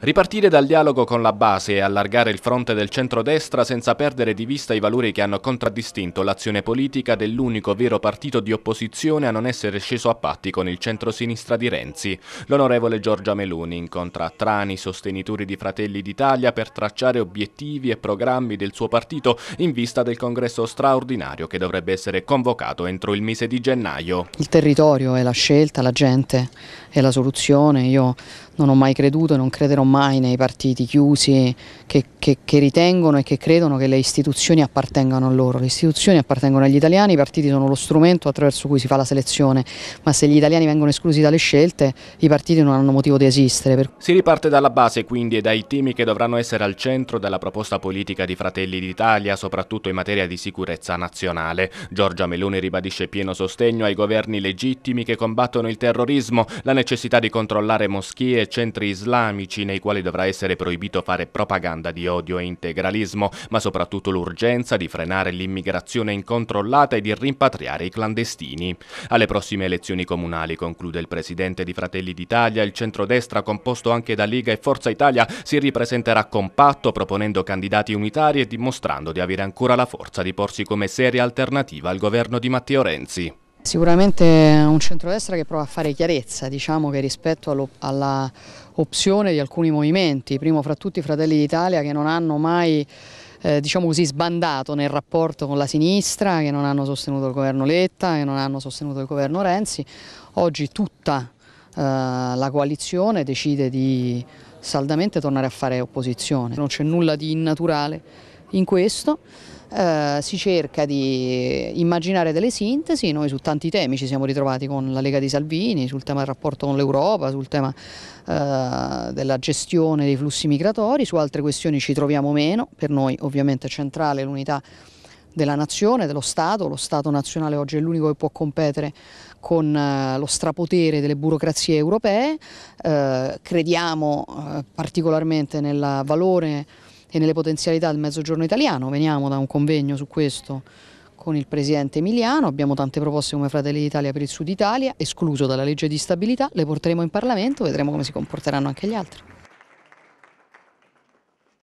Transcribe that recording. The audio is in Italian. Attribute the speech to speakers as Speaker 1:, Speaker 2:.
Speaker 1: Ripartire dal dialogo con la base e allargare il fronte del centrodestra senza perdere di vista i valori che hanno contraddistinto l'azione politica dell'unico vero partito di opposizione a non essere sceso a patti con il centrosinistra di Renzi. L'onorevole Giorgia Meloni incontra Trani, sostenitori di Fratelli d'Italia, per tracciare obiettivi e programmi del suo partito in vista del congresso straordinario che dovrebbe essere convocato entro il mese di gennaio.
Speaker 2: Il territorio è la scelta, la gente è la soluzione. Io non ho mai creduto e non crederò mai nei partiti chiusi che, che, che, ritengono e che credono che le istituzioni appartengano a loro. Le istituzioni appartengono agli italiani, i partiti sono lo strumento attraverso cui si fa la selezione, ma se gli italiani vengono esclusi dalle scelte i partiti non hanno motivo di esistere.
Speaker 1: Si riparte dalla base quindi e dai temi che dovranno essere al centro della proposta politica di Fratelli d'Italia, soprattutto in materia di sicurezza nazionale. Giorgia Meloni ribadisce pieno sostegno ai governi legittimi che combattono il terrorismo, la necessità di controllare moschee, centri islamici nei quali dovrà essere proibito fare propaganda di odio e integralismo, ma soprattutto l'urgenza di frenare l'immigrazione incontrollata e di rimpatriare i clandestini. Alle prossime elezioni comunali, conclude il presidente di Fratelli d'Italia, il centrodestra composto anche da Liga e Forza Italia si ripresenterà compatto proponendo candidati unitari e dimostrando di avere ancora la forza di porsi come seria alternativa al governo di Matteo Renzi.
Speaker 2: Sicuramente un centrodestra che prova a fare chiarezza, diciamo che rispetto all'opzione di alcuni movimenti, primo fra tutti i Fratelli d'Italia che non hanno mai eh, diciamo così, sbandato nel rapporto con la sinistra, che non hanno sostenuto il governo Letta, che non hanno sostenuto il governo Renzi, oggi tutta eh, la coalizione decide di saldamente tornare a fare opposizione, non c'è nulla di innaturale in questo. Uh, si cerca di immaginare delle sintesi, noi su tanti temi ci siamo ritrovati con la Lega di Salvini, sul tema del rapporto con l'Europa, sul tema uh, della gestione dei flussi migratori, su altre questioni ci troviamo meno, per noi ovviamente è centrale l'unità della nazione, dello Stato, lo Stato nazionale oggi è l'unico che può competere con eh, lo strapotere delle burocrazie europee, crediamo particolarmente nel valore e nelle potenzialità del mezzogiorno italiano. Veniamo da un convegno su questo con il presidente Emiliano, abbiamo tante proposte come Fratelli d'Italia per il Sud Italia, escluso dalla legge di stabilità, le porteremo in Parlamento, vedremo come si comporteranno anche gli altri.